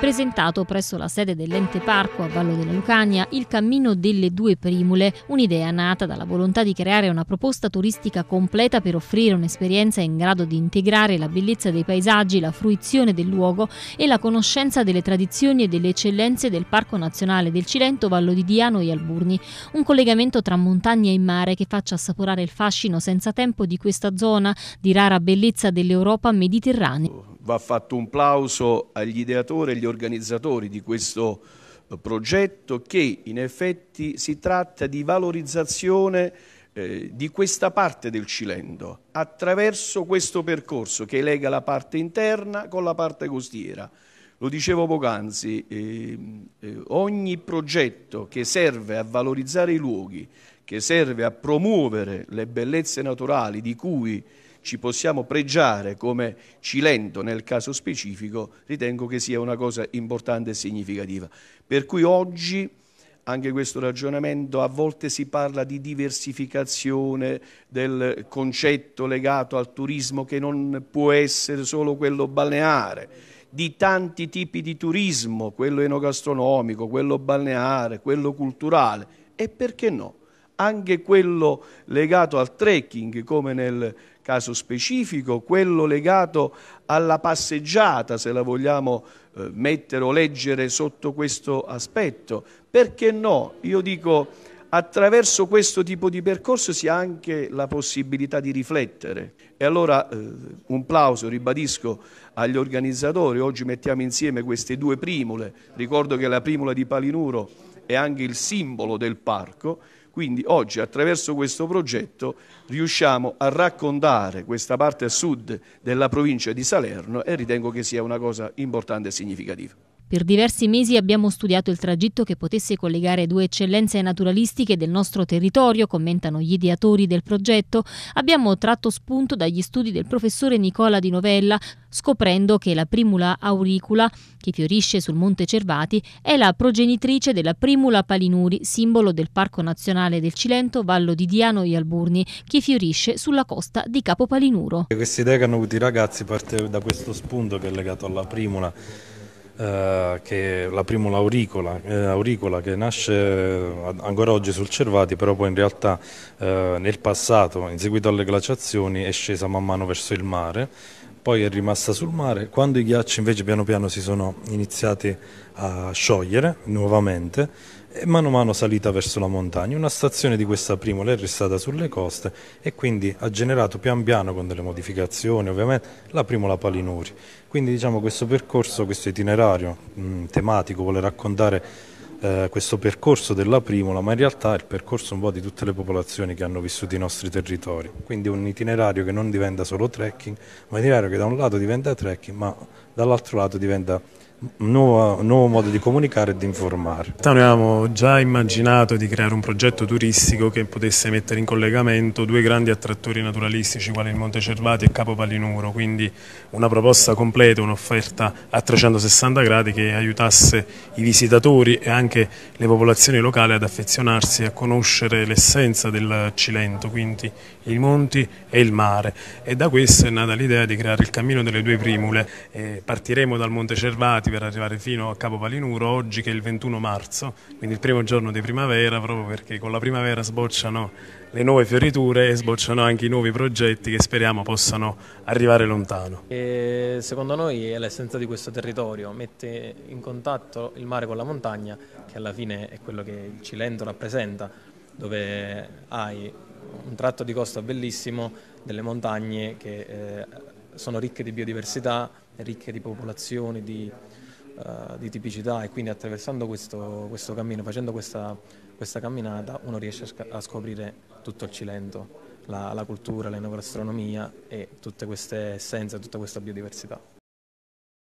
presentato presso la sede dell'ente parco a Vallo della Lucania il Cammino delle Due Primule, un'idea nata dalla volontà di creare una proposta turistica completa per offrire un'esperienza in grado di integrare la bellezza dei paesaggi, la fruizione del luogo e la conoscenza delle tradizioni e delle eccellenze del Parco Nazionale del Cilento, Vallo di Diano e Alburni, un collegamento tra montagna e mare che faccia assaporare il fascino senza tempo di questa zona di rara bellezza dell'Europa mediterranea va fatto un plauso agli ideatori e agli organizzatori di questo eh, progetto che in effetti si tratta di valorizzazione eh, di questa parte del Cilento attraverso questo percorso che lega la parte interna con la parte costiera. Lo dicevo poc'anzi, eh, eh, ogni progetto che serve a valorizzare i luoghi, che serve a promuovere le bellezze naturali di cui ci possiamo pregiare come Cilento nel caso specifico, ritengo che sia una cosa importante e significativa. Per cui oggi anche questo ragionamento, a volte si parla di diversificazione del concetto legato al turismo che non può essere solo quello balneare, di tanti tipi di turismo, quello enogastronomico, quello balneare, quello culturale e perché no? anche quello legato al trekking, come nel caso specifico, quello legato alla passeggiata, se la vogliamo eh, mettere o leggere sotto questo aspetto. Perché no? Io dico, attraverso questo tipo di percorso si ha anche la possibilità di riflettere. E allora eh, un plauso, ribadisco, agli organizzatori. Oggi mettiamo insieme queste due primule. Ricordo che la primula di Palinuro è anche il simbolo del parco quindi oggi attraverso questo progetto riusciamo a raccontare questa parte a sud della provincia di Salerno e ritengo che sia una cosa importante e significativa. Per diversi mesi abbiamo studiato il tragitto che potesse collegare due eccellenze naturalistiche del nostro territorio, commentano gli ideatori del progetto. Abbiamo tratto spunto dagli studi del professore Nicola Di Novella, scoprendo che la primula auricula, che fiorisce sul Monte Cervati, è la progenitrice della primula palinuri, simbolo del Parco Nazionale del Cilento, Vallo di Diano e Alburni, che fiorisce sulla costa di Capo Palinuro. Questa idea che hanno avuto i ragazzi parte da questo spunto che è legato alla primula eh, che è la primula auricola, eh, auricola, che nasce eh, ancora oggi sul Cervati, però poi in realtà eh, nel passato, in seguito alle glaciazioni, è scesa man mano verso il mare poi è rimasta sul mare, quando i ghiacci invece piano piano si sono iniziati a sciogliere nuovamente e eh, mano a mano salita verso la montagna. Una stazione di questa primola è restata sulle coste e quindi ha generato pian piano, con delle modificazioni ovviamente, la primola Palinuri. Quindi diciamo questo percorso, questo itinerario mh, tematico vuole raccontare eh, questo percorso della primula, ma in realtà è il percorso un po' di tutte le popolazioni che hanno vissuto i nostri territori. Quindi un itinerario che non diventa solo trekking, ma un itinerario che da un lato diventa trekking, ma dall'altro lato diventa un nuovo, un nuovo, modo di comunicare e di informare. Noi avevamo già immaginato di creare un progetto turistico che potesse mettere in collegamento due grandi attrattori naturalistici quali il Monte Cervati e Capo Palinuro, quindi una proposta completa, un'offerta a 360 gradi che aiutasse i visitatori e anche le popolazioni locali ad affezionarsi e a conoscere l'essenza del Cilento, quindi i monti e il mare. E da questo è nata l'idea di creare il Cammino delle Due Primule, eh, partiremo dal Monte Cervati per arrivare fino a Capo Palinuro oggi che è il 21 marzo, quindi il primo giorno di primavera, proprio perché con la primavera sbocciano le nuove fioriture e sbocciano anche i nuovi progetti che speriamo possano arrivare lontano. E secondo noi è l'essenza di questo territorio, mette in contatto il mare con la montagna, che alla fine è quello che il Cilento rappresenta, dove hai un tratto di costa bellissimo, delle montagne che... Eh, sono ricche di biodiversità, ricche di popolazioni, di, uh, di tipicità e quindi attraversando questo, questo cammino, facendo questa, questa, camminata, uno riesce a, sc a scoprire tutto il Cilento, la, la cultura, l'enogastronomia e tutte queste essenze, tutta questa biodiversità.